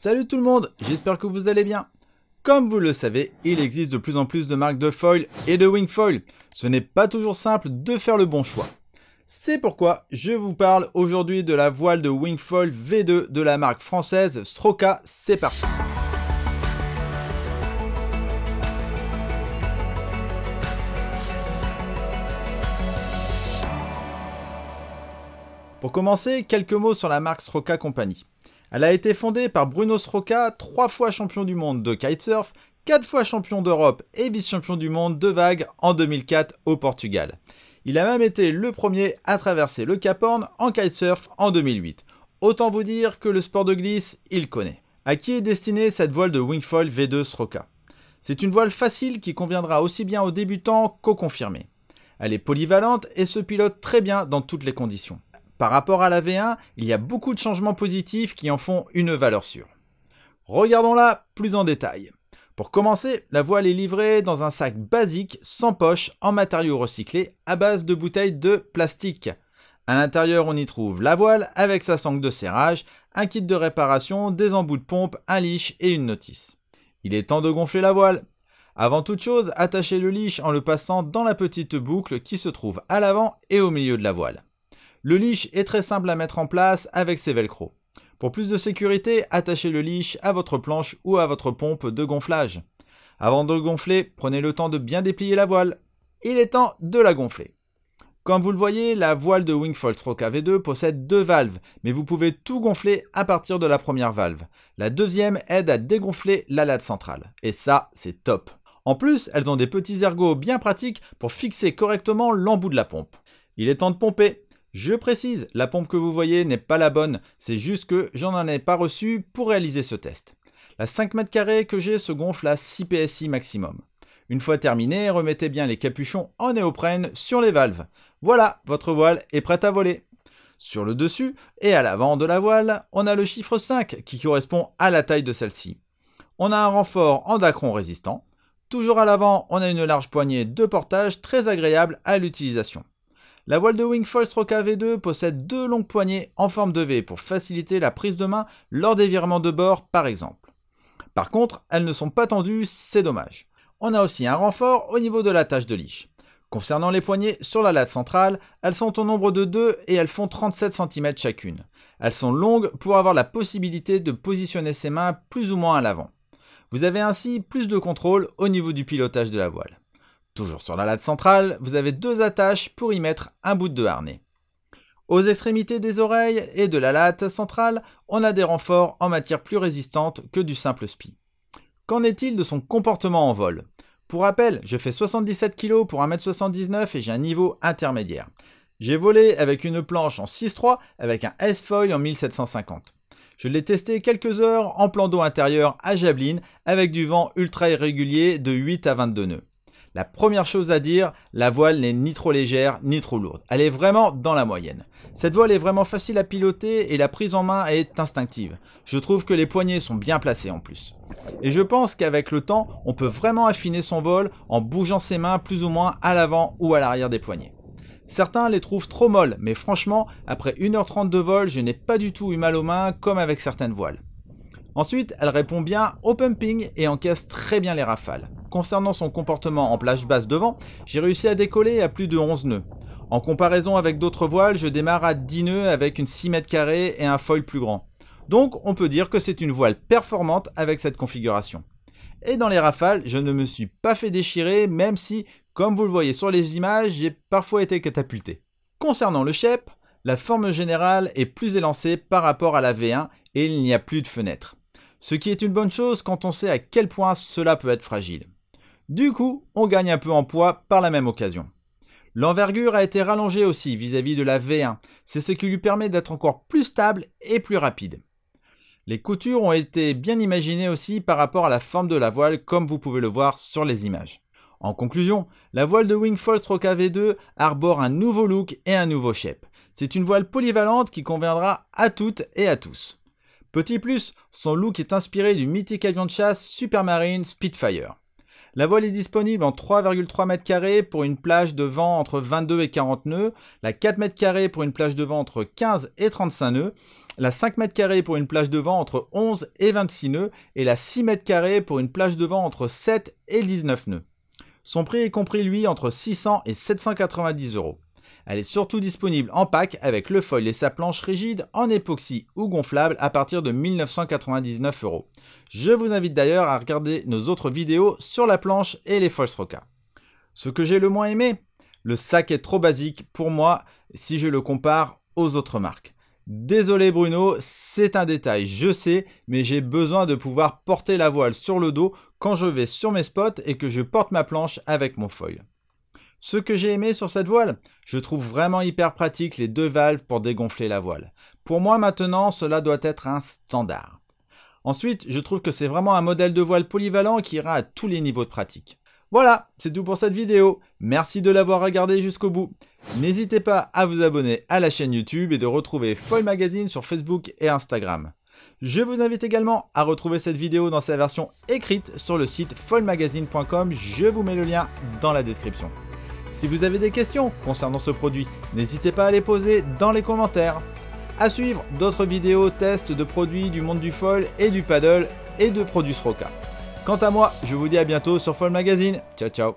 Salut tout le monde, j'espère que vous allez bien. Comme vous le savez, il existe de plus en plus de marques de foil et de wing foil. Ce n'est pas toujours simple de faire le bon choix. C'est pourquoi je vous parle aujourd'hui de la voile de wing foil V2 de la marque française Stroka. C'est parti Pour commencer, quelques mots sur la marque Stroka Company. Elle a été fondée par Bruno Sroca, trois fois champion du monde de kitesurf, quatre fois champion d'Europe et vice-champion du monde de vagues en 2004 au Portugal. Il a même été le premier à traverser le Cap Horn en kitesurf en 2008. Autant vous dire que le sport de glisse, il connaît. À qui est destinée cette voile de Wingfoil V2 Sroca C'est une voile facile qui conviendra aussi bien aux débutants qu'aux confirmés. Elle est polyvalente et se pilote très bien dans toutes les conditions. Par rapport à la V1, il y a beaucoup de changements positifs qui en font une valeur sûre. Regardons-la plus en détail. Pour commencer, la voile est livrée dans un sac basique sans poche en matériaux recyclés à base de bouteilles de plastique. À l'intérieur, on y trouve la voile avec sa sangle de serrage, un kit de réparation, des embouts de pompe, un leash et une notice. Il est temps de gonfler la voile. Avant toute chose, attachez le leash en le passant dans la petite boucle qui se trouve à l'avant et au milieu de la voile. Le leash est très simple à mettre en place avec ses velcro. Pour plus de sécurité, attachez le leash à votre planche ou à votre pompe de gonflage. Avant de gonfler, prenez le temps de bien déplier la voile. Il est temps de la gonfler. Comme vous le voyez, la voile de Wingfold av 2 possède deux valves, mais vous pouvez tout gonfler à partir de la première valve. La deuxième aide à dégonfler la latte centrale. Et ça, c'est top. En plus, elles ont des petits ergots bien pratiques pour fixer correctement l'embout de la pompe. Il est temps de pomper. Je précise, la pompe que vous voyez n'est pas la bonne, c'est juste que j'en ai pas reçu pour réaliser ce test. La 5 m 2 que j'ai se gonfle à 6 PSI maximum. Une fois terminé, remettez bien les capuchons en néoprène sur les valves. Voilà, votre voile est prête à voler. Sur le dessus et à l'avant de la voile, on a le chiffre 5 qui correspond à la taille de celle-ci. On a un renfort en dacron résistant. Toujours à l'avant, on a une large poignée de portage très agréable à l'utilisation. La voile de Wingfoils Roca V2 possède deux longues poignées en forme de V pour faciliter la prise de main lors des virements de bord par exemple. Par contre, elles ne sont pas tendues, c'est dommage. On a aussi un renfort au niveau de la tâche de liche. Concernant les poignées, sur la latte centrale, elles sont au nombre de 2 et elles font 37 cm chacune. Elles sont longues pour avoir la possibilité de positionner ses mains plus ou moins à l'avant. Vous avez ainsi plus de contrôle au niveau du pilotage de la voile. Toujours sur la latte centrale, vous avez deux attaches pour y mettre un bout de harnais. Aux extrémités des oreilles et de la latte centrale, on a des renforts en matière plus résistante que du simple spi. Qu'en est-il de son comportement en vol Pour rappel, je fais 77 kg pour 1m79 et j'ai un niveau intermédiaire. J'ai volé avec une planche en 6.3 avec un S-foil en 1750. Je l'ai testé quelques heures en plan d'eau intérieur à Jablin avec du vent ultra irrégulier de 8 à 22 nœuds. La première chose à dire, la voile n'est ni trop légère ni trop lourde. Elle est vraiment dans la moyenne. Cette voile est vraiment facile à piloter et la prise en main est instinctive. Je trouve que les poignées sont bien placées en plus. Et je pense qu'avec le temps, on peut vraiment affiner son vol en bougeant ses mains plus ou moins à l'avant ou à l'arrière des poignées. Certains les trouvent trop molles, mais franchement, après 1h30 de vol, je n'ai pas du tout eu mal aux mains comme avec certaines voiles. Ensuite, elle répond bien au pumping et encaisse très bien les rafales. Concernant son comportement en plage basse devant, j'ai réussi à décoller à plus de 11 nœuds. En comparaison avec d'autres voiles, je démarre à 10 nœuds avec une 6 mètres carrés et un foil plus grand. Donc on peut dire que c'est une voile performante avec cette configuration. Et dans les rafales, je ne me suis pas fait déchirer même si, comme vous le voyez sur les images, j'ai parfois été catapulté. Concernant le chef, la forme générale est plus élancée par rapport à la V1 et il n'y a plus de fenêtre. Ce qui est une bonne chose quand on sait à quel point cela peut être fragile. Du coup, on gagne un peu en poids par la même occasion. L'envergure a été rallongée aussi vis-à-vis de la V1, c'est ce qui lui permet d'être encore plus stable et plus rapide. Les coutures ont été bien imaginées aussi par rapport à la forme de la voile comme vous pouvez le voir sur les images. En conclusion, la voile de Wingfall Roca V2 arbore un nouveau look et un nouveau shape. C'est une voile polyvalente qui conviendra à toutes et à tous. Petit plus, son look est inspiré du mythique avion de chasse Supermarine Spitfire. La voile est disponible en 3,3 mètres pour une plage de vent entre 22 et 40 nœuds, la 4 mètres pour une plage de vent entre 15 et 35 nœuds, la 5 mètres carrés pour une plage de vent entre 11 et 26 nœuds et la 6 mètres pour une plage de vent entre 7 et 19 nœuds. Son prix est compris lui entre 600 et 790 euros. Elle est surtout disponible en pack avec le foil et sa planche rigide en époxy ou gonflable à partir de 1999 euros. Je vous invite d'ailleurs à regarder nos autres vidéos sur la planche et les foils Roca. Ce que j'ai le moins aimé Le sac est trop basique pour moi si je le compare aux autres marques. Désolé Bruno, c'est un détail, je sais, mais j'ai besoin de pouvoir porter la voile sur le dos quand je vais sur mes spots et que je porte ma planche avec mon foil. Ce que j'ai aimé sur cette voile, je trouve vraiment hyper pratique les deux valves pour dégonfler la voile. Pour moi maintenant, cela doit être un standard. Ensuite, je trouve que c'est vraiment un modèle de voile polyvalent qui ira à tous les niveaux de pratique. Voilà, c'est tout pour cette vidéo. Merci de l'avoir regardé jusqu'au bout. N'hésitez pas à vous abonner à la chaîne YouTube et de retrouver Foil Magazine sur Facebook et Instagram. Je vous invite également à retrouver cette vidéo dans sa version écrite sur le site foilmagazine.com. Je vous mets le lien dans la description. Si vous avez des questions concernant ce produit, n'hésitez pas à les poser dans les commentaires. À suivre d'autres vidéos tests de produits du monde du foil et du paddle et de produits Roca. Quant à moi, je vous dis à bientôt sur Foil Magazine. Ciao ciao